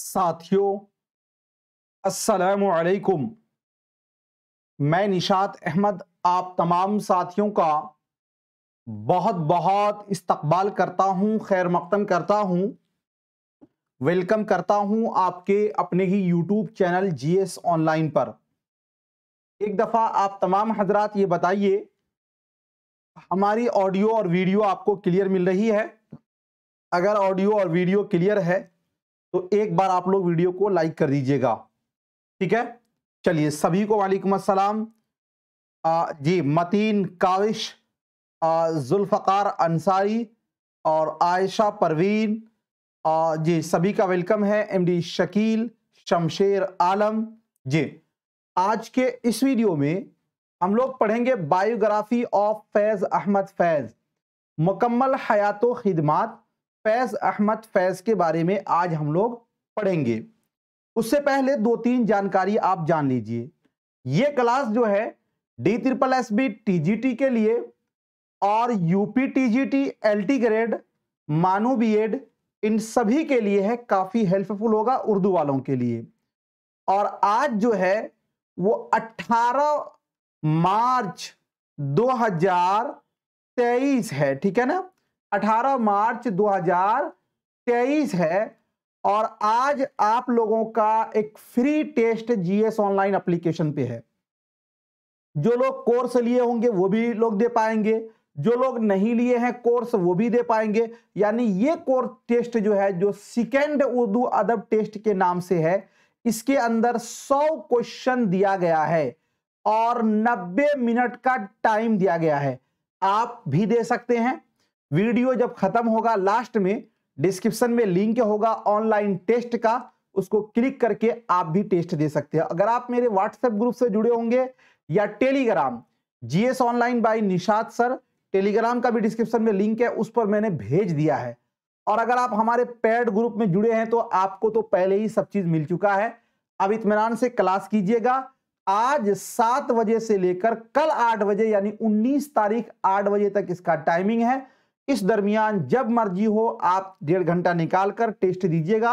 साथियों असलकुम मैं निशात अहमद आप तमाम साथियों का बहुत बहुत इस्तकबाल करता हूँ खैर मकदम करता हूँ वेलकम करता हूँ आपके अपने ही YouTube channel G S online पर एक दफ़ा आप तमाम हजरात ये बताइए हमारी ऑडियो और वीडियो आपको क्लियर मिल रही है अगर ऑडियो और वीडियो क्लियर है तो एक बार आप लोग वीडियो को लाइक कर दीजिएगा ठीक है चलिए सभी को वालेकुम असलम जी मतीन काविश जुल्फ़ार अंसारी और आयशा परवीन आ, जी सभी का वेलकम है एमडी शकील शमशेर आलम जी आज के इस वीडियो में हम लोग पढ़ेंगे बायोग्राफी ऑफ फैज़ अहमद फैज़ मुकम्मल हयात खिदमात फैज़ अहमद फैज़ के बारे में आज हम लोग पढ़ेंगे उससे पहले दो तीन जानकारी आप जान लीजिए ये क्लास जो है D triple S B T के लिए और UP T G T LT grade MANUU B Ed इन सभी के लिए है काफ़ी हेल्पफुल होगा उर्दू वालों के लिए और आज जो है वो 18 मार्च 2023 है ठीक है ना 18 मार्च 2023 है और आज आप लोगों का एक free test GS online application पे है जो लोग कोर्स लिए होंगे वो भी लोग दे पाएंगे जो लोग नहीं लिए हैं कोर्स वो भी दे पाएंगे यानी ये कोर्स टेस्ट जो है जो सेकेंड उर्दू अदब टेस्ट के नाम से है इसके अंदर 100 क्वेश्चन दिया गया है और 90 मिनट का टाइम दिया गया है आप भी दे सकते हैं वीडियो जब खत्म होगा लास्ट में डिस्क्रिप्शन में लिंक होगा ऑनलाइन टेस्ट का उसको क्लिक करके आप भी टेस्ट दे सकते हैं अगर आप मेरे व्हाट्सएप ग्रुप से जुड़े होंगे या Telegram GS online by Nishad sir Telegram का भी डिस्क्रिप्शन में लिंक है उस पर मैंने भेज दिया है और अगर आप हमारे पेड ग्रुप में जुड़े हैं तो आपको तो पहले ही सब चीज मिल चुका है अब इतमान से क्लास कीजिएगा आज सात बजे से लेकर कल आठ बजे यानी उन्नीस तारीख आठ बजे तक इसका टाइमिंग है इस दरमियान जब मर्जी हो आप डेढ़ घंटा निकाल कर टेस्ट दीजिएगा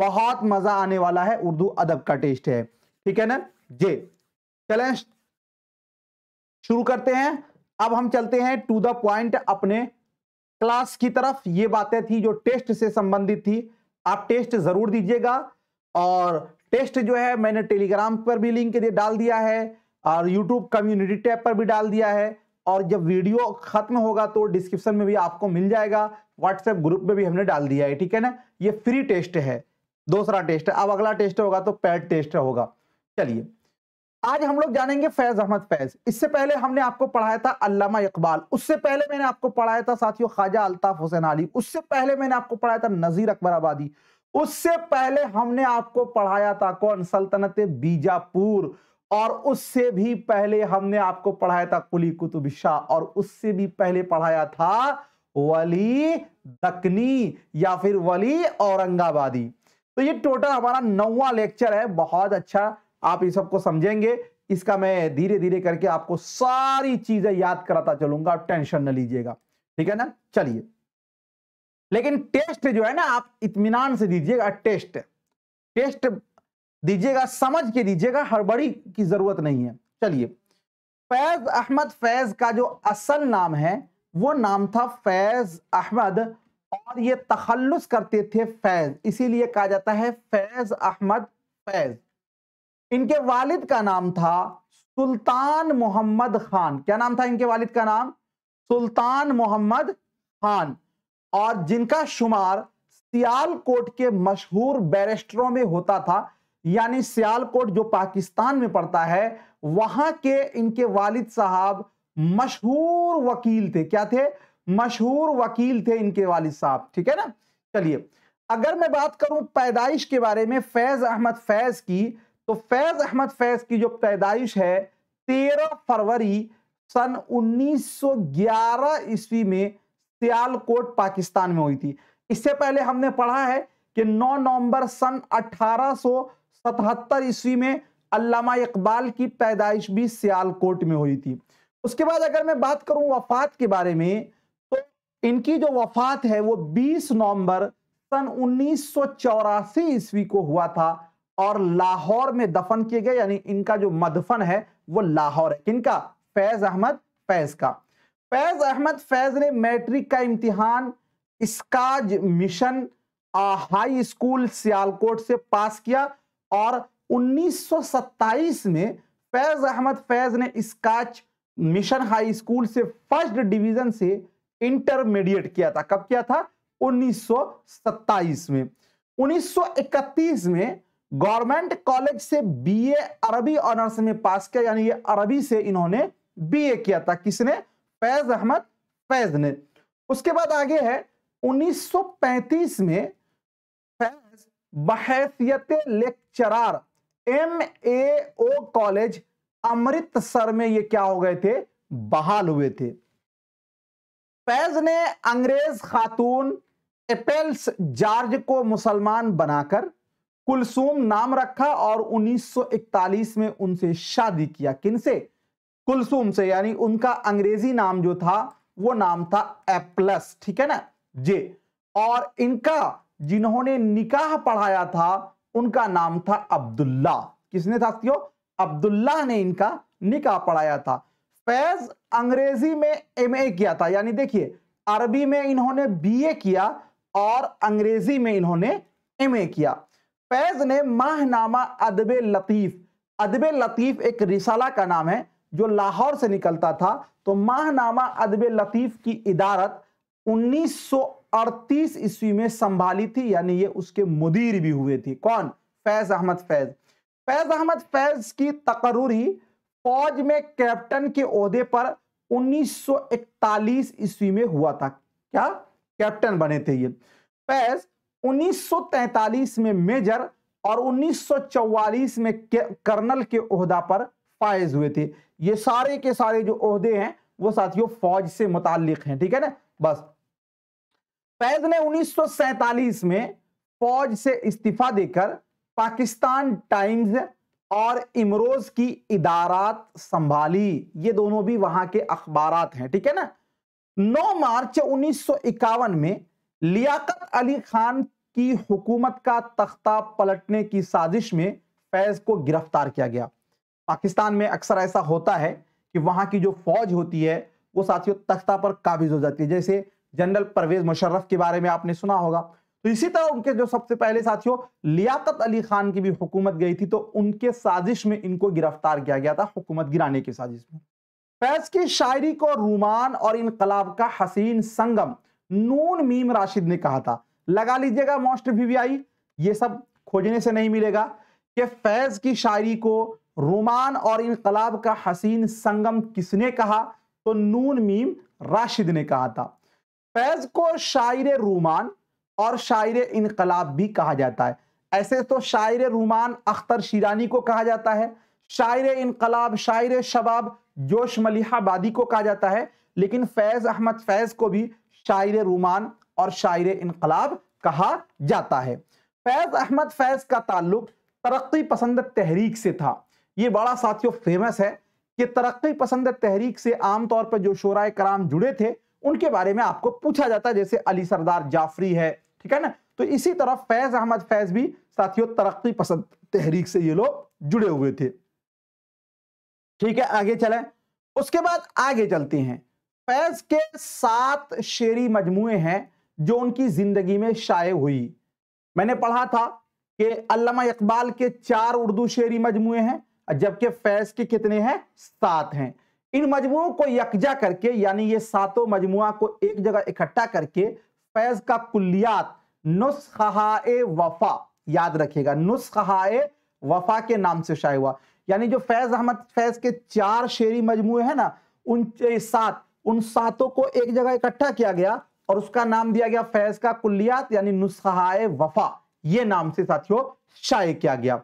बहुत मजा आने वाला है उर्दू अदब का टेस्ट है ठीक है ना जे चले शुरू करते हैं अब हम चलते हैं टू द पॉइंट अपने क्लास की तरफ ये बातें थी जो टेस्ट से संबंधित थी आप टेस्ट जरूर दीजिएगा और टेस्ट जो है मैंने टेलीग्राम पर भी लिंक डाल दिया है और यूट्यूब कम्युनिटी टैब पर भी डाल दिया है और जब वीडियो खत्म होगा तो डिस्क्रिप्शन में भी आपको मिल जाएगा व्हाट्सएप ग्रुप में भी हमने डाल दिया है ठीक है ना ये फ्री टेस्ट है दूसरा टेस्ट है अब अगला टेस्ट होगा तो पैड टेस्ट होगा चलिए आज हम लोग जानेंगे फैज अहमद फैज इससे पहले हमने आपको पढ़ाया था अल्लामा इकबाल उससे पहले मैंने आपको पढ़ाया था साथियों ख्वाजा अल्ताफ हुसैन अली उससे पहले मैंने आपको पढ़ाया था नजीर अकबर आबादी उससे पहले हमने आपको पढ़ाया था कौन सल्तनत बीजापुर और उससे भी पहले हमने आपको पढ़ाया था कुली कुतुब शाह और उससे भी पहले पढ़ाया था वली दकनी या फिर वली औरंगाबादी तो ये टोटल हमारा नौवा लेक्चर है बहुत अच्छा आप इस सबको समझेंगे इसका मैं धीरे धीरे करके आपको सारी चीजें याद कराता चलूंगा टेंशन न लीजिएगा ठीक है ना चलिए लेकिन टेस्ट जो है ना आप इतमान से दीजिएगा टेस्ट टेस्ट दीजिएगा समझ के दीजिएगा हड़बड़ी की जरूरत नहीं है चलिए फैज अहमद फैज का जो असल नाम है वो नाम था फैज अहमद और ये तखल्लुस करते थे फैज इसीलिए कहा जाता है फैज अहमद फैज इनके वालिद का नाम था सुल्तान मोहम्मद खान क्या नाम था इनके वालिद का नाम सुल्तान मोहम्मद खान और जिनका शुमार सियालकोट के मशहूर बैरिस्टरों में होता था यानी सियालकोट जो पाकिस्तान में पड़ता है वहां के इनके वालिद साहब मशहूर वकील थे क्या थे मशहूर वकील थे इनके वालिद साहब ठीक है ना चलिए अगर मैं बात करूं पैदाइश के बारे में फैज अहमद फैज की तो फैज अहमद फैज की जो पैदाइश है तेरह फरवरी सन 1911 ईस्वी में सियालकोट पाकिस्तान में हुई थी इससे पहले हमने पढ़ा है कि 9 नवंबर सन अठारह सतहत्तर ईस्वी में अलामा इकबाल की पैदाइश भी सियालकोट में हुई थी उसके बाद अगर मैं बात करूं वफात के बारे में तो इनकी जो वफात है वो 20 नवंबर सन उन्नीस ईस्वी को हुआ था और लाहौर में दफन किए गए यानी इनका जो मदफन है वो लाहौर है किनका फैज अहमद फैज का फैज अहमद फैज ने मैट्रिक का इम्तिहान Scotch mission high school Sialkot से पास किया और 1927 में फैज अहमद फैज ने स्काच मिशन हाई स्कूल से फर्स्ट डिवीजन से इंटरमीडिएट किया था कब किया था 1927 में 1931 में गवर्नमेंट कॉलेज से बीए अरबी ऑनर्स में पास किया यानी ये अरबी से इन्होंने बीए किया था किसने फैज अहमद फैज ने उसके बाद आगे है 1935 में फैज बहसियत lecturer M A O college Amritsar में ये क्या हो गए थे बहाल हुए थे फैज ने अंग्रेज खातून एपेल्स जॉर्ज को मुसलमान बनाकर कुलसुम नाम रखा और 1941 में उनसे शादी किया किनसे कुलसुम से यानी उनका अंग्रेजी नाम जो था वो नाम था एप्लस ठीक है ना जे और इनका जिन्होंने निकाह पढ़ाया था उनका नाम था अब्दुल्ला किसने साथियों अब्दुल्ला ने इनका निकाह पढ़ाया था फैज अंग्रेजी में एमए किया था यानी देखिए अरबी में इन्होंने बीए किया और अंग्रेजी में इन्होंने एमए किया फैज ने माहनामा अदब लतीफ अदब लतीफ एक रिसाला का नाम है जो लाहौर से निकलता था तो माहनामा अदब लतीफ की इदारत सौ अड़तीस ईस्वी में संभाली थी यानी ये उसके मुदीर भी हुए थे कौन फैज अहमद फैज फैज अहमद फैज की तकरूरी फौज में कैप्टन के ओहदे पर 1941 ईस्वी में हुआ था क्या कैप्टन बने थे ये फैज 1943 में मेजर और 1944 में कर्नल के ओहदा पर फायज हुए थे ये सारे के सारे जो ओहदे हैं वो साथियों फौज से मुतालिक हैं ठीक है ना बस फैज ने 1947 में फौज से इस्तीफा देकर पाकिस्तान टाइम्स और इमरोज की इदारात संभाली ये दोनों भी वहां के अखबार हैं ठीक है ना 9 मार्च उन्नीस में लियाकत अली खान की हुकूमत का तख्ता पलटने की साजिश में फैज को गिरफ्तार किया गया पाकिस्तान में अक्सर ऐसा होता है कि वहां की जो फौज होती है वो साथियों तख्ता पर काबिज हो जाती है जैसे जनरल परवेज मुशर्रफ के बारे में आपने सुना होगा तो इसी तरह उनके जो सबसे पहले साथियों लियाकत अली खान की भी हुकूमत गई थी तो उनके साजिश में इनको गिरफ्तार किया गया था हुकूमत गिराने की साजिश में फैज की शायरी को रूमान और इनकलाब का हसीन संगम नून मीम राशिद ने कहा था लगा लीजिएगा मोस्ट वीवीआई ये सब खोजने से नहीं मिलेगा कि फैज की शायरी को रोमान और इनकलाब का हसीन संगम किसने कहा तो नून मीम राशिद ने कहा था फैज को शायर रूमान और शायर इनकलाब भी कहा जाता है ऐसे तो शायर रूमान अख्तर शीरानी को कहा जाता है शायर इनकलाब शायर शबाब जोश मलिहाबादी को कहा जाता है लेकिन फैज़ अहमद फैज़ को भी शायर रूमान और शायर इनकलाब कहा जाता है फैज़ अहमद फैज़ का ताल्लुक तरक्की पसंद तहरीक से था ये बड़ा साथियों फेमस है कि तरक्की पसंद तहरीक से आमतौर पर जो शोरा कराम जुड़े थे उनके बारे में आपको पूछा जाता है जैसे अली सरदार जाफरी है ठीक है ना तो इसी तरह फैज अहमद फैज भी साथियों तरक्की पसंद तहरीक से ये लोग जुड़े हुए थे ठीक है आगे चले उसके बाद आगे चलते हैं फैज के सात शेरी मजमुए हैं जो उनकी जिंदगी में शाये हुई मैंने पढ़ा था कि अल्लामा इकबाल के चार उर्दू शेरी मजमुए हैं जबकि फैज के कितने हैं सात हैं इन मजमुओं को यकजा करके यानी ये सातों मजमुआ को एक जगह इकट्ठा करके फैज का कुल्लियात नुस्खाए वफा याद रखिएगा नुस्खाए वफा के नाम से शाय हुआ यानी जो फैज अहमद फैज के चार शेरी मजमुए है ना उन सात उन सातों को एक जगह इकट्ठा किया गया और उसका नाम दिया गया फैज का कुल्लियात यानी नुस्खाए वफा ये नाम से साथियों शाय किया गया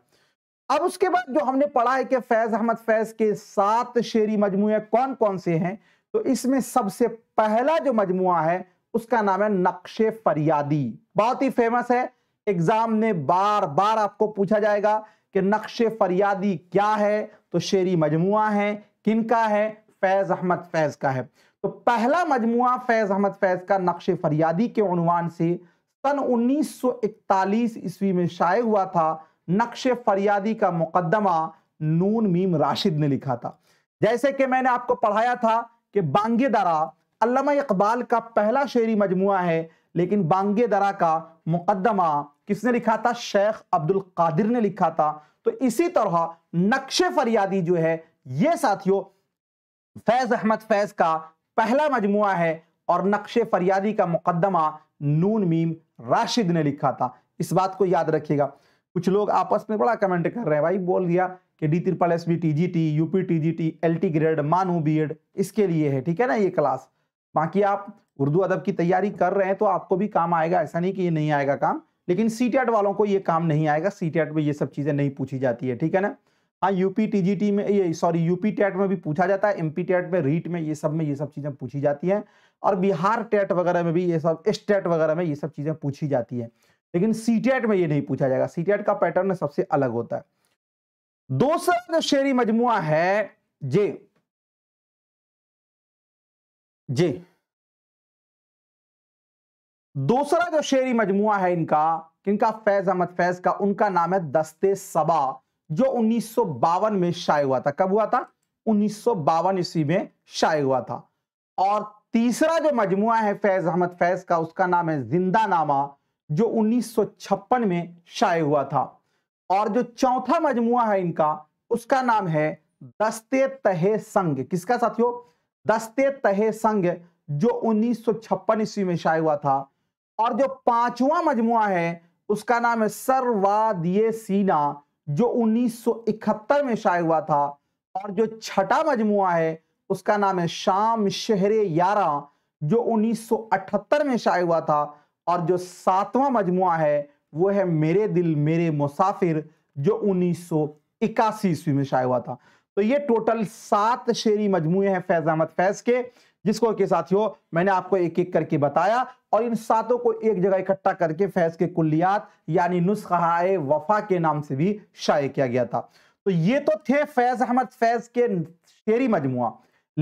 अब उसके बाद जो हमने पढ़ा है कि फैज अहमद फैज के सात शेरी मजमू कौन कौन से हैं तो इसमें सबसे पहला जो मजमु है उसका नाम है नक्शे फरियादी बहुत ही फेमस है एग्जाम में बार बार आपको पूछा जाएगा कि नक्शे फरियादी क्या है तो शेरी मजमु है किनका है फैज अहमद फैज का है तो पहला मजमु फैज अहमद फैज का नक्श फरियादी के अनुमान से सन 1941 ईस्वी में शाये हुआ था नक्श फरियादी का मुकदमा नून मीम राशिद ने लिखा था जैसे कि मैंने आपको पढ़ाया था कि बांगे दरा अल्लामा इकबाल का पहला शेरी मजमु है लेकिन बांगे दरा का मुकदमा किसने लिखा था शेख अब्दुल कादिर ने लिखा था तो इसी तरह नक्श फरियादी जो है ये साथियों फैज अहमद फैज का पहला मजमु है और नक्श फरियादी का मुकदमा नून मीम राशिद ने लिखा था इस बात को याद रखिएगा कुछ लोग आपस में बड़ा कमेंट कर रहे हैं भाई बोल दिया कि D triple S B T G T UP T G T L T grade MANUU B Ed इसके लिए है ठीक है ना ये क्लास बाकी आप उर्दू अदब की तैयारी कर रहे हैं तो आपको भी काम आएगा ऐसा नहीं कि ये नहीं आएगा काम लेकिन सी वालों को ये काम नहीं आएगा सी में ये सब चीज़ें नहीं पूछी जाती है ठीक है ना हाँ यूपी टी में ये सॉरी यूपी टेट में भी पूछा जाता है पी टेट में रीट e में ये सब में ये सब चीज़ें पूछी जाती हैं और बिहार टेट वगैरह में भी ये सब स्टेट वगैरह में ये सब चीज़ें पूछी जाती हैं लेकिन सीटेट में ये नहीं पूछा जाएगा सीटेट का पैटर्न सबसे अलग होता है दूसरा जो शेरी मजमुआ है जे जे दूसरा जो शेरी मजमुआ है इनका किनका फैज अहमद फैज का उनका नाम है दस्ते सबा जो उन्नीस में शाये हुआ था कब हुआ था उन्नीस ईस्वी में शाये हुआ था और तीसरा जो मजमुआ है फैज अहमद फैज का उसका नाम है जिंदा नामा जो 1956 में शाये हुआ था और जो चौथा मजमुआ है इनका उसका नाम है दस्ते तहे संघ किसका साथियों दस्ते तहे संघ जो 1956 ईस्वी में शाये हुआ था और जो पांचवा मजमुआ है उसका नाम है सरवादिय सीना जो 1971 में शाये हुआ था और जो छठा मजमुआ है उसका नाम है शाम शहरे यारा जो 1978 में शाये हुआ था और जो सातवां मजमु है वो है मेरे दिल मेरे मुसाफिर जो उन्नीस सौ इक्यासी ईस्वी में शाया हुआ था तो ये टोटल सात शेरी मजमु हैं फैज अहमद फैज के जिसको के साथियों मैंने आपको एक एक करके बताया और इन सातों को एक जगह इकट्ठा करके फैज के कुल्लियात यानी नुस्खाए वफा के नाम से भी शाये किया गया था तो ये तो थे फैज अहमद फैज के शेरी मजमुआ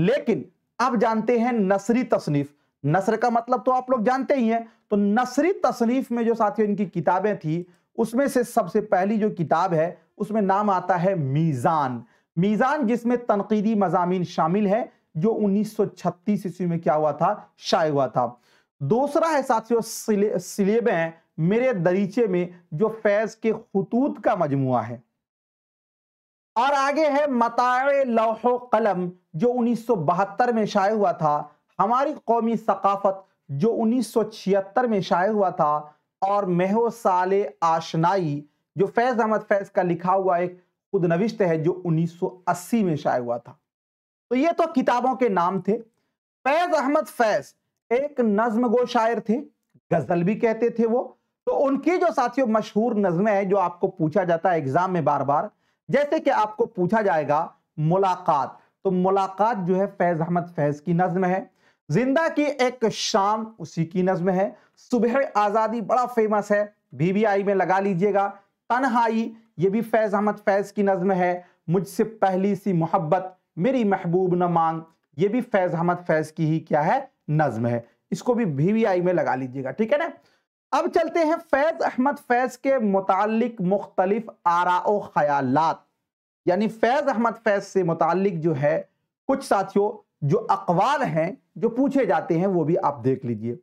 लेकिन अब जानते हैं नसरी तसनीफ नसर का मतलब तो आप लोग जानते ही हैं तो नसरी तसनीफ में जो साथियों इनकी किताबें थी उसमें से सबसे पहली जो किताब है उसमें नाम आता है मीज़ान मीज़ान जिसमें तनकीदी मजामी शामिल है जो 1936 ईस्वी में क्या हुआ था शाये हुआ था दूसरा है साथियों सिलेबे हैं मेरे दरीचे में जो फैज के खतूत का मजमुआ है और आगे है मताए लौह कलम जो 1972 में शाये हुआ था हमारी कौमी सकाफत जो उन्नीस सौ छिहत्तर में शाये हुआ था और मेहो साल आशनाई जो फैज़ अहमद फैज़ का लिखा हुआ एक खुद नविश्त है जो 1980 में शाये हुआ था तो ये तो किताबों के नाम थे फैज़ अहमद फैज़ एक नज्म गो शायर थे गजल भी कहते थे वो तो उनकी जो साथियों मशहूर नज्में हैं जो आपको पूछा जाता है एग्जाम में बार बार जैसे कि आपको पूछा जाएगा मुलाकात तो मुलाकात जो है फैज़ अहमद फैज़ की नज्म है जिंदा की एक शाम उसी की नज्म है सुबह आज़ादी बड़ा फेमस है बीबीआई में लगा लीजिएगा तनहाई ये भी फैज़ अहमद फैज़ की नज्म है मुझसे पहली सी मोहब्बत मेरी महबूब न मांग ये भी फैज़ अहमद फैज़ की ही क्या है नज्म है इसको भी बीबीआई में लगा लीजिएगा ठीक है ना अब चलते हैं फैज़ अहमद फैज़ के मुतालिक मुख्तलिफ आरा ख्यालात यानी फैज़ अहमद फैज़ से मुतालिक जो है कुछ साथियों जो अकवाल हैं जो पूछे जाते हैं वो भी आप देख लीजिए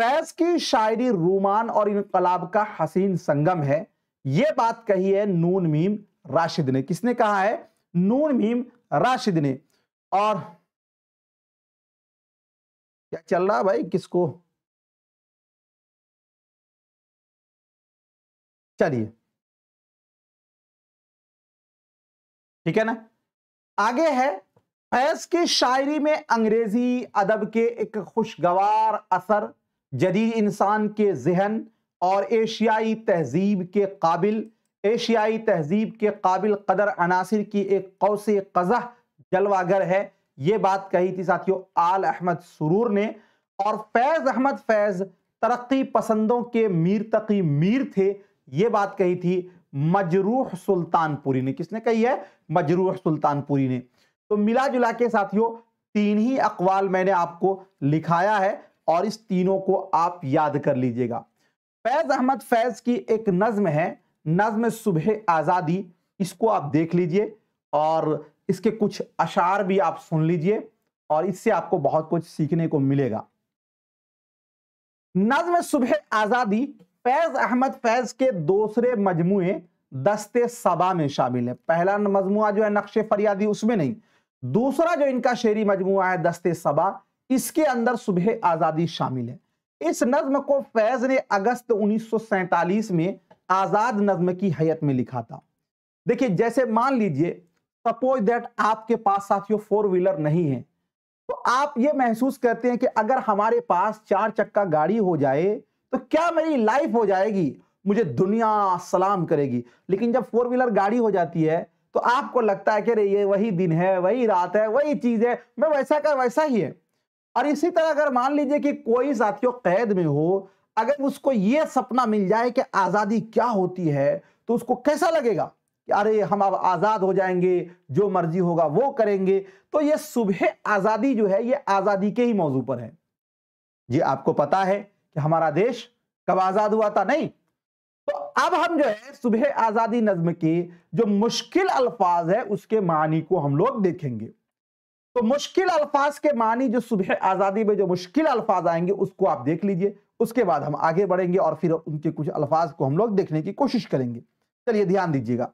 फैज की शायरी रूमान और इनकलाब का हसीन संगम है ये बात कही है नून मीम राशिद ने किसने कहा है नून मीम राशिद ने और क्या चल रहा भाई किसको चलिए ठीक है ना आगे है फैज की शायरी में अंग्रेजी अदब के एक खुशगवार असर जदीद इंसान के जहन और एशियाई तहजीब के काबिल एशियाई तहजीब के काबिल कदर अनासर की एक कौस कज़ह जलवागर है ये बात कही थी साथियों आल अहमद सुरूर ने और फैज़ अहमद फैज़ तरक्की पसंदों के मीर तकी मीर थे ये बात कही थी मजरूह सुल्तानपुरी ने किसने कही है मजरूह सुल्तानपुरी ने तो मिला जुला के साथियों तीन ही अकवाल मैंने आपको लिखाया है और इस तीनों को आप याद कर लीजिएगा फैज अहमद फैज की एक नज्म है नज्म सुबह आज़ादी इसको आप देख लीजिए और इसके कुछ अशार भी आप सुन लीजिए और इससे आपको बहुत कुछ सीखने को मिलेगा नज्म सुबह आज़ादी फैज अहमद फैज के दूसरे मजमुए दस्ते सबा में शामिल है पहला मजमुआ जो है नक्शे फरियादी उसमें नहीं दूसरा जो इनका शेरी मजमु है दस्ते सबा इसके अंदर सुबह आजादी शामिल है इस नज्म को फैज ने अगस्त 1947 में आजाद नज्म की हयत में लिखा था देखिए जैसे मान लीजिए सपोज दैट आपके पास साथियों फोर व्हीलर नहीं है तो आप ये महसूस करते हैं कि अगर हमारे पास चार चक्का गाड़ी हो जाए तो क्या मेरी लाइफ हो जाएगी मुझे दुनिया सलाम करेगी लेकिन जब फोर व्हीलर गाड़ी हो जाती है तो आपको लगता है कि अरे ये वही दिन है वही रात है वही चीज है मैं वैसा कर वैसा ही है और इसी तरह अगर मान लीजिए कि कोई साथियों कैद में हो अगर उसको ये सपना मिल जाए कि आज़ादी क्या होती है तो उसको कैसा लगेगा कि अरे हम अब आज़ाद हो जाएंगे जो मर्जी होगा वो करेंगे तो ये सुबह आज़ादी जो है ये आज़ादी के ही मौजू पर है जी आपको पता है कि हमारा देश कब आज़ाद हुआ था नहीं अब हम जो है सुबह आजादी नज्म के जो मुश्किल अल्फाज है उसके मानी को हम लोग देखेंगे तो मुश्किल अल्फाज के मानी जो सुबह आजादी में जो मुश्किल अल्फाज आएंगे उसको आप देख लीजिए उसके बाद हम आगे बढ़ेंगे और फिर उनके कुछ अल्फाज को हम लोग देखने की कोशिश करेंगे चलिए ध्यान दीजिएगा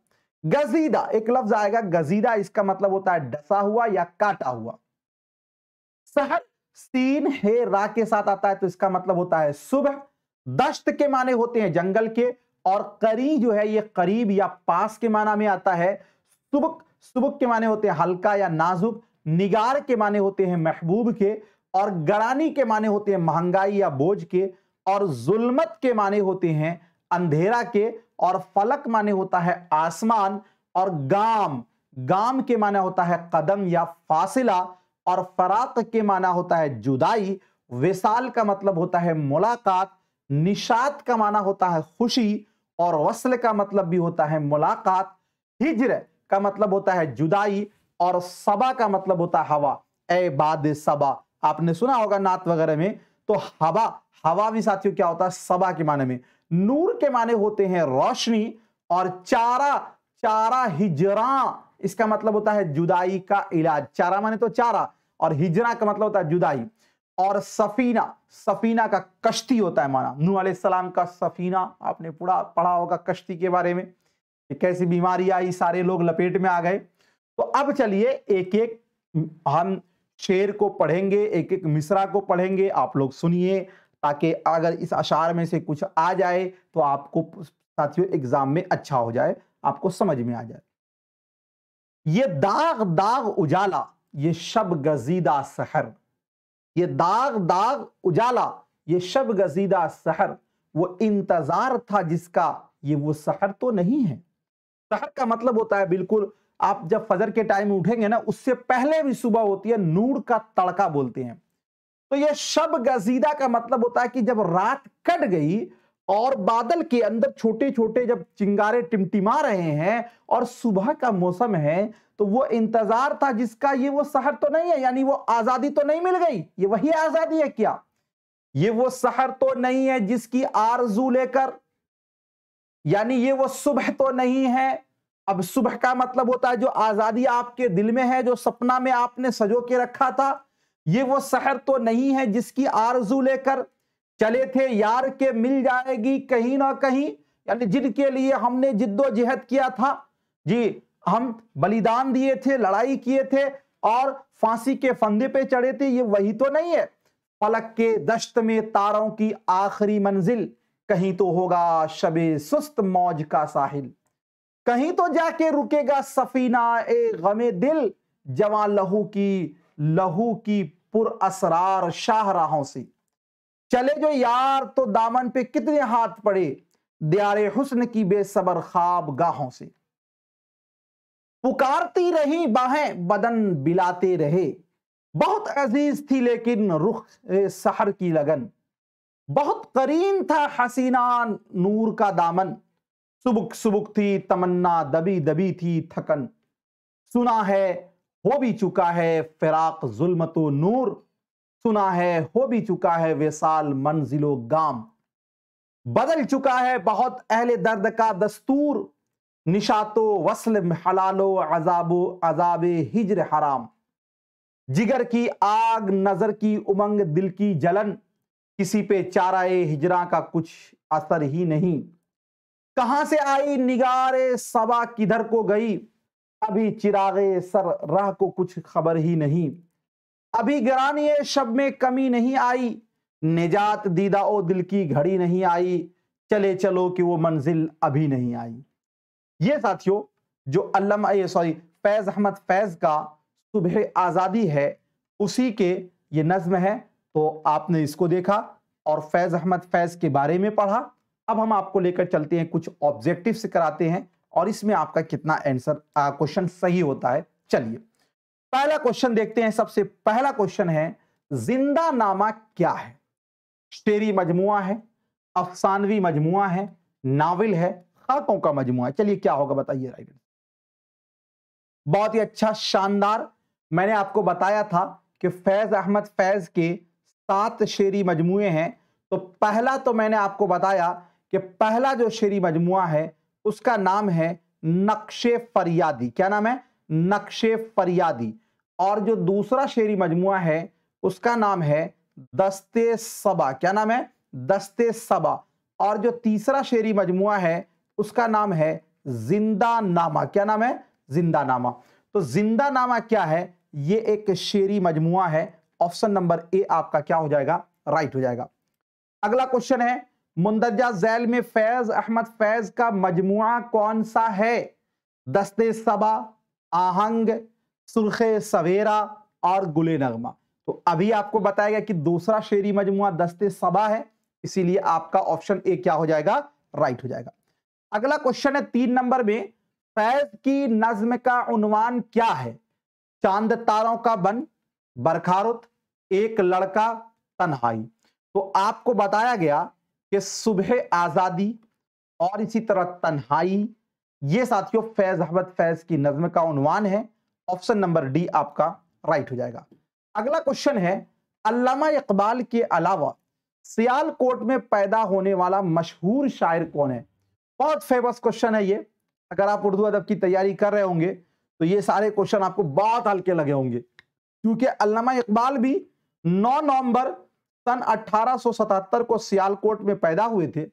गजीदा एक लफ्ज आएगा गजीदा इसका मतलब होता है डसा हुआ या काटा हुआ सहर सीन हे रा के साथ आता है तो इसका मतलब होता है सुबह दश्त के माने होते हैं जंगल के और करी जो है ये करीब या पास के माना में आता है सुबक सुबक के माने होते हैं हल्का या नाजुक निगार के माने होते हैं महबूब के और गरानी के माने होते हैं महंगाई या बोझ के और जुल्मत के माने होते हैं अंधेरा के और फलक माने होता है आसमान और गाम गाम के माना होता है कदम या फासिला और फरात के माना होता है जुदाई विसाल का मतलब होता है मुलाकात निशात का माना होता है खुशी और वसल का मतलब भी होता है मुलाकात हिजर का मतलब होता है जुदाई और सबा का मतलब होता है हवा ए बाद सबा आपने सुना होगा नात वगैरह में तो हवा हवा भी साथियों क्या होता है सबा के माने में नूर के माने होते हैं रोशनी और चारा चारा हिजरा इसका मतलब होता है जुदाई का इलाज चारा माने तो चारा और हिजरा का मतलब होता है जुदाई और सफीना सफीना का कश्ती होता है माना नू सलाम का सफीना आपने पूरा पढ़ा होगा कश्ती के बारे में कैसी बीमारी आई सारे लोग लपेट में आ गए तो अब चलिए एक एक हम शेर को पढ़ेंगे एक एक मिसरा को पढ़ेंगे आप लोग सुनिए ताकि अगर इस अशार में से कुछ आ जाए तो आपको साथियों एग्जाम में अच्छा हो जाए आपको समझ में आ जाए ये दाग दाग उजाला ये शब गजीदा शहर ये दाग दाग उजाला ये शब गजीदा सहर वो इंतजार था जिसका ये वो सहर तो नहीं है सहर का मतलब होता है बिल्कुल आप जब फजर के टाइम उठेंगे ना उससे पहले भी सुबह होती है नूर का तड़का बोलते हैं तो ये शब गजीदा का मतलब होता है कि जब रात कट गई और बादल के अंदर छोटे छोटे जब चिंगारे टिमटिमा रहे हैं और सुबह का मौसम है तो वो इंतजार था जिसका ये वो शहर तो नहीं है यानी वो आजादी तो नहीं मिल गई ये वही आजादी है क्या ये वो शहर तो नहीं है जिसकी आरजू लेकर यानी ये वो सुबह तो नहीं है अब सुबह का मतलब होता है जो आजादी आपके दिल में है जो सपना में आपने सजो के रखा था ये वो शहर तो नहीं है जिसकी आरजू लेकर चले थे यार के मिल जाएगी कहीं ना कहीं यानी जिनके लिए हमने जिद्दोजहद किया था जी हम बलिदान दिए थे लड़ाई किए थे और फांसी के फंदे पे चढ़े थे ये वही तो नहीं है पलक के दश्त में तारों की आखिरी मंजिल कहीं तो होगा शबे सुस्त मौज का साहिल कहीं तो जाके रुकेगा सफीना ए गमे दिल जवा लहू की लहू की पुर असरार शाहराहों से चले जो यार तो दामन पे कितने हाथ पड़े दियारे हुस्न की बेसबर खाब गाहों से पुकारती रही बाहें बदन बिलाते रहे बहुत अजीज थी लेकिन रुख सहर की लगन बहुत करीन था हसीना नूर का दामन सुबुक सुबुक थी तमन्ना दबी दबी थी थकन सुना है हो भी चुका है फिराक जुल्मत तो नूर सुना है हो भी चुका है वेसाल मंजिलो गाम बदल चुका है बहुत अहले दर्द का दस्तूर निशातो वसल हलालो अजाबो अजाब हिजर हराम जिगर की आग नजर की उमंग दिल की जलन किसी पे चारा हिजरा का कुछ असर ही नहीं कहां से आई निगार सबा किधर को गई अभी चिरागे सर राह को कुछ खबर ही नहीं अभी गिरानी शब में कमी नहीं आई निजात दीदा ओ दिल की घड़ी नहीं आई चले चलो कि वो मंजिल अभी नहीं आई ये साथियों जो अल्लाह सॉरी फैज़ अहमद फैज़ का सुबह आज़ादी है उसी के ये नज्म है तो आपने इसको देखा और फैज़ अहमद फैज़ के बारे में पढ़ा अब हम आपको लेकर चलते हैं कुछ ऑब्जेक्टिव से कराते हैं और इसमें आपका कितना आंसर क्वेश्चन सही होता है चलिए पहला क्वेश्चन देखते हैं सबसे पहला क्वेश्चन है जिंदा नामा क्या है शेरी मजमुआ है अफसानवी मजमुआ है नाविल है खाकों का मजमुआ है चलिए क्या होगा बताइए राइट बहुत ही अच्छा शानदार मैंने आपको बताया था कि फैज अहमद फैज के सात शेरी मजमुए हैं तो पहला तो मैंने आपको बताया कि पहला जो शेरी मजमुआ है उसका नाम है नक्शे फरियादी क्या नाम है नक्शे फरियादी और जो दूसरा शेरी मजमुआ है उसका नाम है दस्ते सबा क्या नाम है दस्ते सबा और जो तीसरा शेरी मजमुआ है उसका नाम है जिंदा नामा क्या नाम है जिंदा नामा तो जिंदा नामा क्या है ये एक शेरी मजमुआ है ऑप्शन नंबर ए आपका क्या हो जाएगा राइट हो जाएगा अगला क्वेश्चन है मुंदरजा जैल में फैज अहमद फैज का मजमुआ कौन सा है दस्ते सबा आहंग सुरख सवेरा और गुले नगमा तो अभी आपको बताया गया कि दूसरा शेरी मजमुआ दस्ते सबा है इसीलिए आपका ऑप्शन ए क्या हो जाएगा राइट हो जाएगा अगला क्वेश्चन है तीन नंबर में फैज की नज्म का उन्वान क्या है चांद तारों का बन बरखारुत एक लड़का तन्हाई तो आपको बताया गया कि सुबह आजादी और इसी तरह तन्हाई ये साथियों फैज अहमद फैज की नज्म का उन्वान है ऑप्शन नंबर डी आपका राइट हो जाएगा अगला क्वेश्चन है अल्लामा इकबाल के अलावा सियालकोट में पैदा होने वाला मशहूर शायर कौन है बहुत फेमस क्वेश्चन है ये अगर आप उर्दू अदब की तैयारी कर रहे होंगे तो ये सारे क्वेश्चन आपको बहुत हल्के लगे होंगे क्योंकि अल्लामा इकबाल भी 9 नवंबर सन 1877 को सियालकोट में पैदा हुए थे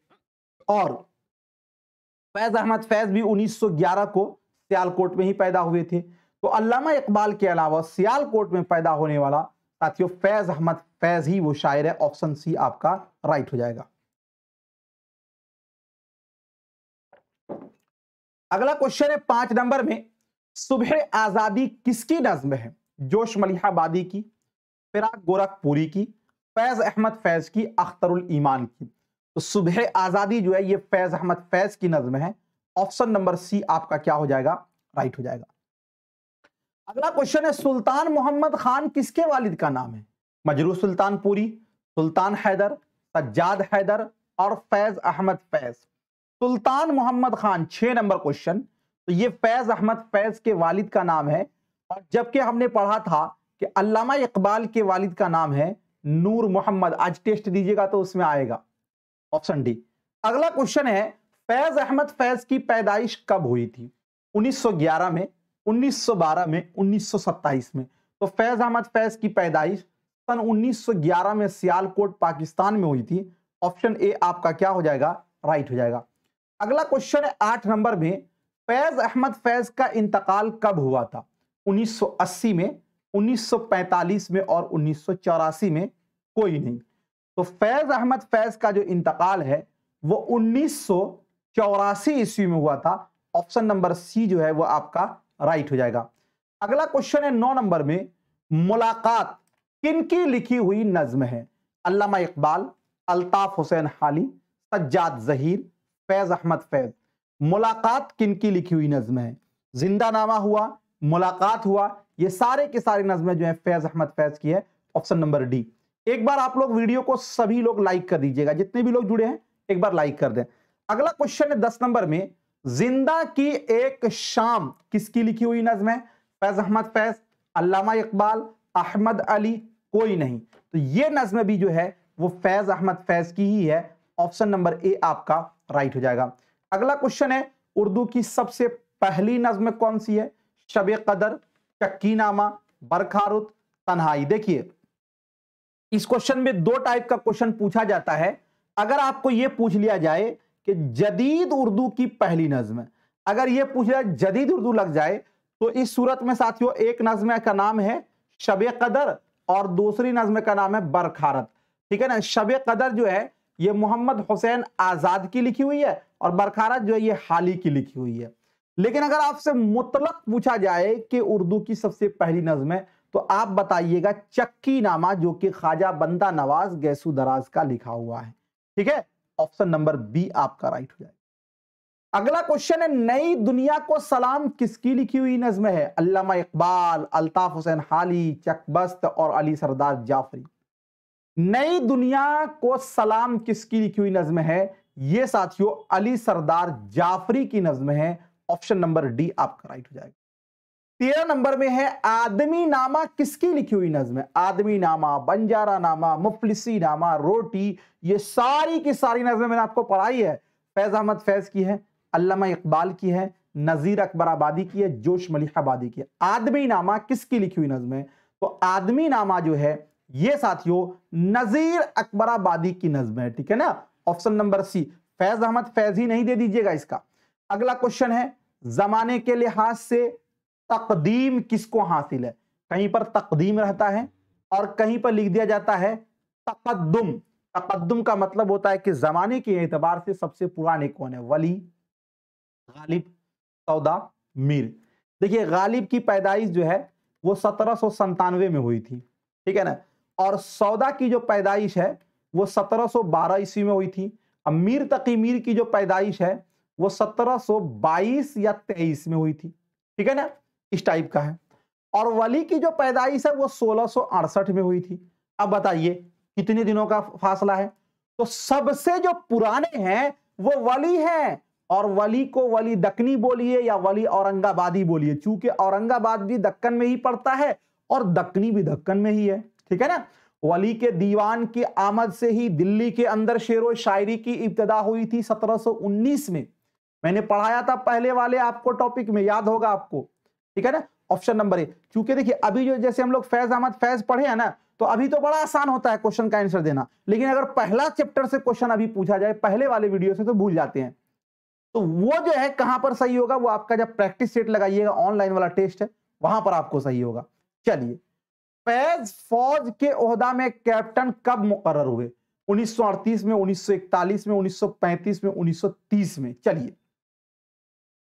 और फैज अहमद फैज भी 1911 को सियालकोट में ही पैदा हुए थे तो अलामा इकबाल के अलावा सियालकोट में पैदा होने वाला साथियों फैज अहमद फैज ही वो शायर है ऑप्शन सी आपका राइट हो जाएगा अगला क्वेश्चन है पांच नंबर में सुबह आजादी किसकी नज्म है जोश मलिहाबादी की फिराक गोरखपुरी की फैज अहमद फैज की अख्तरुल ईमान की तो सुबह आजादी जो है ये फैज अहमद फैज की नज्म है ऑप्शन नंबर सी आपका क्या हो जाएगा राइट हो जाएगा अगला क्वेश्चन है सुल्तान मोहम्मद खान किसके वालिद का नाम है मजरू सुल्तानपुरी सुल्तान हैदर सज्जाद हैदर और फैज अहमद फैज सुल्तान मोहम्मद खान छः नंबर क्वेश्चन तो ये फैज अहमद फैज के वालिद का नाम है और जबकि हमने पढ़ा था कि अल्लामा इकबाल के वालिद का नाम है नूर मोहम्मद आज टेस्ट दीजिएगा तो उसमें आएगा ऑप्शन डी अगला क्वेश्चन है फैज अहमद फैज की पैदाइश कब हुई थी 1911 में 1912 में 1927 में तो फैज अहमद फैज की पैदाइश सन 1911 में सियालकोट पाकिस्तान में हुई थी ऑप्शन ए आपका क्या हो जाएगा राइट हो जाएगा अगला क्वेश्चन है आठ नंबर में फैज अहमद फैज का इंतकाल कब हुआ था 1980 में 1945 में और उन्नीस में कोई नहीं तो फैज अहमद फैज का जो इंतकाल है वो उन्नीस सौ ईस्वी में हुआ था ऑप्शन नंबर सी जो है वो आपका राइट हो जाएगा अगला क्वेश्चन है नौ नंबर में मुलाकात किनकी लिखी हुई नज्म है अल्लामा इकबाल अल्ताफ हुसैन हाली सज्जाद जहीर फैज अहमद फैज मुलाकात किनकी लिखी हुई नज्म है जिंदा नामा हुआ मुलाकात हुआ ये सारे के सारे नज्में जो है फैज अहमद फैज की है ऑप्शन नंबर डी एक बार आप लोग वीडियो को सभी लोग लाइक कर दीजिएगा जितने भी लोग जुड़े हैं एक बार लाइक कर दें अगला क्वेश्चन है दस नंबर में जिंदा की एक शाम किसकी लिखी हुई नज्म है फैज अहमद फैज अलामा इकबाल अहमद अली कोई नहीं तो ये नज्म भी जो है वो फैज अहमद फैज की ही है ऑप्शन नंबर ए आपका राइट हो जाएगा अगला क्वेश्चन है उर्दू की सबसे पहली नज्म कौन सी है शब कदर चक्की नामा बरखारुत तन्हाई देखिए इस क्वेश्चन में दो टाइप का क्वेश्चन पूछा जाता है अगर आपको यह पूछ लिया जाए कि जदीद उर्दू की पहली नज्म अगर ये पूछ है जदीद उर्दू लग जाए तो इस सूरत में साथियों एक नज्म का नाम है शब कदर और दूसरी नज्म का नाम है बरखारत ठीक है ना शब कदर जो है ये मोहम्मद हुसैन आज़ाद की लिखी हुई है और बरखारत जो है ये हाल ही की लिखी हुई है लेकिन अगर आपसे मुतलक पूछा जाए कि उर्दू की सबसे पहली नज्म है तो आप बताइएगा चक्की नामा जो कि ख्वाजा बंदा नवाज गैसू दराज का लिखा हुआ है ठीक है ऑप्शन नंबर बी आपका राइट हो जाएगा अगला क्वेश्चन है नई दुनिया को सलाम किसकी लिखी हुई नज्म है अल्लामा इकबाल अल्ताफ हुसैन हाली चकबस्त और अली सरदार जाफरी नई दुनिया को सलाम किसकी लिखी हुई नज्म है ये साथियों अली सरदार जाफरी की नज्म है ऑप्शन नंबर डी आपका राइट हो जाएगा तेरह नंबर में है आदमी नामा किसकी लिखी हुई नज्म है आदमी नामा बंजारा नामा मुफलिसी नामा रोटी ये सारी की सारी नज्में मैंने आपको पढ़ाई है फैज अहमद फैज की है अल्लामा इकबाल की है नज़ीर अकबर आबादी की है जोश मलिक आबादी की है आदमी नामा किसकी लिखी हुई नज्म है तो आदमी नामा जो है ये साथियों नज़ीर अकबर आबादी की नज्म है ठीक है ना option number C Faiz Ahmad Faiz ही नहीं दे दीजिएगा इसका अगला क्वेश्चन है जमाने के लिहाज से तकदीम किसको हासिल है कहीं पर तकदीम रहता है और कहीं पर लिख दिया जाता है तकदम तकदम का मतलब होता है कि जमाने के एतबार से सबसे पुराने कौन है वली गालिब सौदा मीर देखिए गालिब की पैदाइश जो है वो सत्रह में हुई थी ठीक है ना और सौदा की जो पैदाइश है वो 1712 ईस्वी में हुई थी अब मीर तकी मीर की जो पैदाइश है वो 1722 या 23 में हुई थी ठीक है ना इस टाइप का है और वली की जो पैदाइश है वो सोलह में हुई थी अब बताइए कितने दिनों का फासला है तो सबसे जो पुराने हैं वो वली हैं और वली को वली दक्कनी बोलिए या वली औरंगाबादी बोलिए चूंकि औरंगाबाद भी दक्कन में ही पड़ता है और दक्कनी भी दक्कन में ही है ठीक है ना वली के दीवान की आमद से ही दिल्ली के अंदर शेर शायरी की इब्तदा हुई थी 1719 में मैंने पढ़ाया था पहले वाले आपको टॉपिक में याद होगा आपको ठीक है ना ऑप्शन नंबर ए क्योंकि देखिए अभी जो जैसे हम लोग फैज अहमद फैज पढ़े हैं ना तो अभी तो बड़ा आसान होता है क्वेश्चन का आंसर देना लेकिन अगर पहला चैप्टर से क्वेश्चन अभी पूछा जाए पहले वाले वीडियो से तो भूल जाते हैं तो वो जो है कहां पर सही होगा वो आपका जब प्रैक्टिस सेट लगाइएगा ऑनलाइन वाला टेस्ट है वहां पर आपको सही होगा चलिए फैज फौज के ओहदा में कैप्टन कब मुकर हुए 1938 में 1941 में 1935 में 1930 में चलिए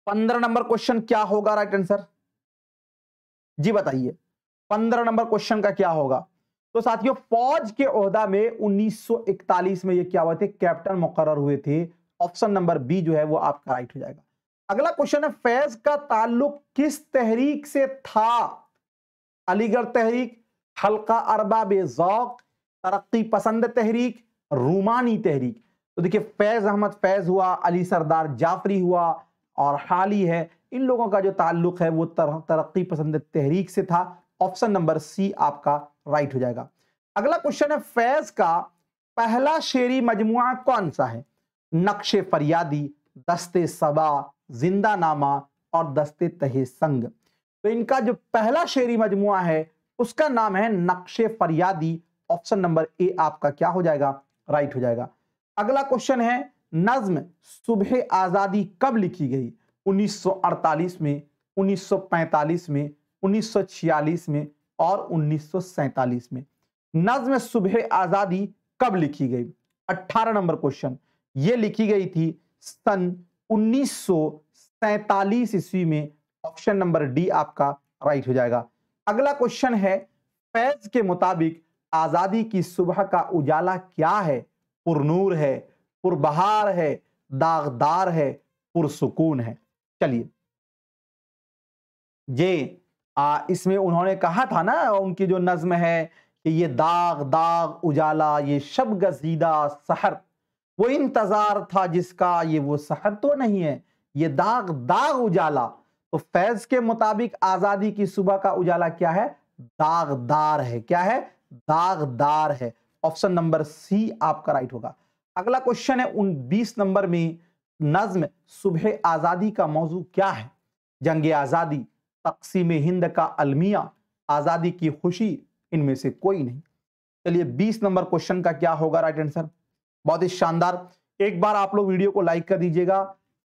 पंद्रह नंबर क्वेश्चन क्या होगा राइट आंसर जी बताइए पंद्रह नंबर क्वेश्चन का क्या होगा तो साथियों फौज के ओहदा में 1941 में ये क्या हुआ थे कैप्टन मुकर हुए थे ऑप्शन नंबर बी जो है वो आपका राइट हो जाएगा अगला क्वेश्चन है फैज का ताल्लुक किस तहरीक से था अलीगढ़ तहरीक हल्का अरबा बेजौक तरक्की पसंद तहरीक रूमानी तहरीक तो देखिए फैज अहमद फैज हुआ अली सरदार जाफरी हुआ और हाल ही है इन लोगों का जो ताल्लुक है वो तर, तरक्की पसंद तहरीक से था ऑप्शन नंबर सी आपका राइट हो जाएगा अगला क्वेश्चन है फैज का पहला शेरी मजमु कौन सा है नक्शे फरियादी दस्ते सबा जिंदा नामा और दस्ते तहे संग तो इनका जो पहला शेरी मजमु है उसका नाम है नक्शे फरियादी ऑप्शन नंबर ए आपका क्या हो जाएगा राइट हो जाएगा अगला क्वेश्चन है नज्म सुबह आजादी कब लिखी गई 1948 में 1945 में 1946 में और 1947 में नज्म सुबह आज़ादी कब लिखी गई 18 नंबर क्वेश्चन ये लिखी गई थी सन 1947 ईस्वी में ऑप्शन नंबर डी आपका राइट हो जाएगा अगला क्वेश्चन है फैज के मुताबिक आज़ादी की सुबह का उजाला क्या है पुरनूर है पुरबहार है दागदार है पुरसकून है चलिए ये आ, इसमें उन्होंने कहा था ना उनकी जो नज्म है कि ये दाग दाग उजाला ये शब गजीदा सहर वो इंतजार था जिसका ये वो सहर तो नहीं है ये दाग दाग उजाला तो फैज के मुताबिक आजादी की सुबह का उजाला क्या है दागदार है क्या है दागदार है ऑप्शन नंबर सी आपका राइट होगा अगला क्वेश्चन है उन बीस नंबर में नज्म सुबह आज़ादी का मौजू क्या है जंग आज़ादी तकसीम हिंद का अलमिया आज़ादी की खुशी इनमें से कोई नहीं चलिए 20 नंबर क्वेश्चन का क्या होगा राइट आंसर बहुत ही शानदार एक बार आप लोग वीडियो को लाइक कर दीजिएगा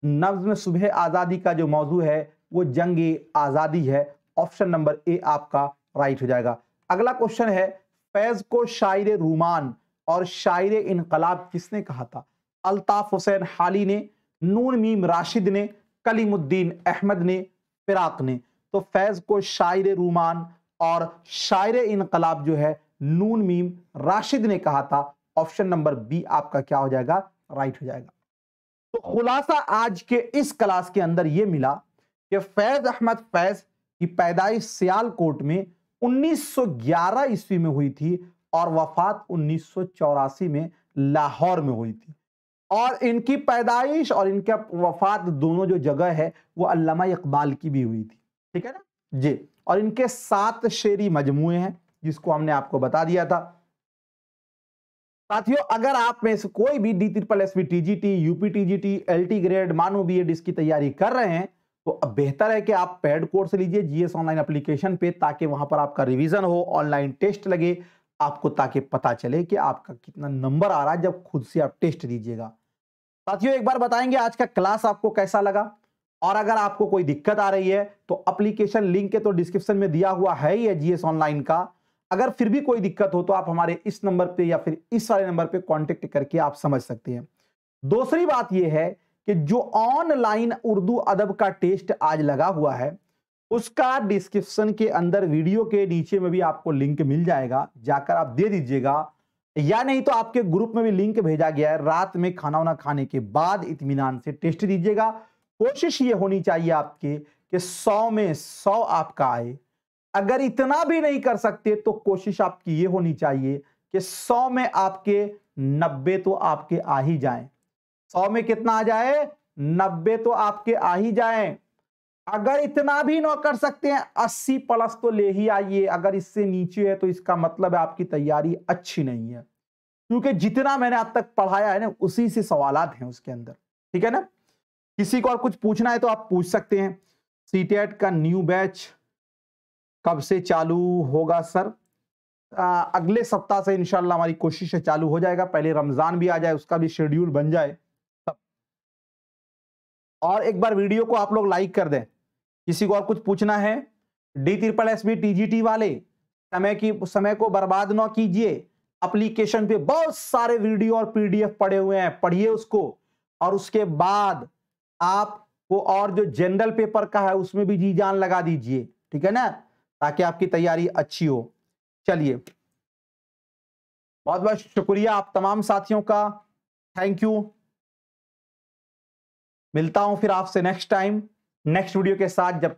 नज्म सुबह आज़ादी का जो मौजू है वो जंग आज़ादी है ऑप्शन नंबर ए आपका राइट हो जाएगा अगला क्वेश्चन है फैज़ को शायर रूमान और शायर इनकलाब किसने कहा था अल्ताफ़ हुसैन हाली ने नून मीम राशिद ने कलीमुद्दीन अहमद ने फिराक ने तो फैज़ को शायर रूमान और शायर इनकलाब जो है नून मीम राशिद ने कहा था ऑप्शन नंबर बी आपका क्या हो जाएगा राइट हो जाएगा तो खुलासा आज के इस क्लास के अंदर यह मिला कि फैज अहमद फैज की पैदाइश सियालकोट में 1911 ईस्वी में हुई थी और वफात उन्नीस में लाहौर में हुई थी और इनकी पैदाइश और इनका वफात दोनों जो जगह है वो अल्लामा इकबाल की भी हुई थी ठीक है ना जी और इनके सात शेरी मजमू हैं जिसको हमने आपको बता दिया था साथियों अगर आप में से कोई भी D triple S T G T UP T G T L T grade MANUU B Ed इसकी तैयारी कर रहे हैं तो अब बेहतर है कि आप पेड कोर्स लीजिए जीएस ऑनलाइन एप्लीकेशन पे ताकि वहां पर आपका रिवीजन हो ऑनलाइन टेस्ट लगे आपको ताकि पता चले कि आपका कितना नंबर आ रहा है जब खुद से आप टेस्ट दीजिएगा साथियों एक बार बताएंगे आज का क्लास आपको कैसा लगा और अगर आपको कोई दिक्कत आ रही है तो अप्लीकेशन लिंक के तो डिस्क्रिप्शन में दिया हुआ है ही है जीएस ऑनलाइन का अगर फिर भी कोई दिक्कत हो तो आप हमारे इस नंबर पे या फिर इस वाले नंबर पे कांटेक्ट करके आप समझ सकते हैं दूसरी बात यह है कि जो ऑनलाइन उर्दू अदब का टेस्ट आज लगा हुआ है उसका डिस्क्रिप्शन के अंदर वीडियो के नीचे में भी आपको लिंक मिल जाएगा जाकर आप दे दीजिएगा या नहीं तो आपके ग्रुप में भी लिंक भेजा गया है रात में खाना वाना खाने के बाद इतमान से टेस्ट दीजिएगा कोशिश ये होनी चाहिए आपके कि सौ में सौ आपका आए अगर इतना भी नहीं कर सकते तो कोशिश आपकी ये होनी चाहिए कि सौ में आपके नब्बे तो आपके आ ही जाए सौ में कितना आ जाए नब्बे तो आपके आ ही जाए अगर इतना भी ना कर सकते हैं अस्सी प्लस तो ले ही आइए अगर इससे नीचे है तो इसका मतलब है आपकी तैयारी अच्छी नहीं है क्योंकि जितना मैंने अब तक पढ़ाया है ना उसी से सवाल हैं उसके अंदर ठीक है ना किसी को और कुछ पूछना है तो आप पूछ सकते हैं सी e का न्यू बैच कब से चालू होगा सर आ, अगले सप्ताह से इनशाला हमारी कोशिश है चालू हो जाएगा पहले रमजान भी आ जाए उसका भी शेड्यूल बन जाए और एक बार वीडियो को आप लोग लाइक कर दें किसी को और कुछ पूछना है D triple S B TGT वाले समय की समय को बर्बाद ना कीजिए अप्लीकेशन पे बहुत सारे वीडियो और पीडीएफ पड़े हुए हैं पढ़िए उसको और उसके बाद आपको और जो जनरल पेपर का है उसमें भी जी जान लगा दीजिए ठीक है ना ताकि आपकी तैयारी अच्छी हो चलिए बहुत बहुत शुक्रिया आप तमाम साथियों का थैंक यू मिलता हूं फिर आपसे नेक्स्ट टाइम नेक्स्ट वीडियो के साथ जब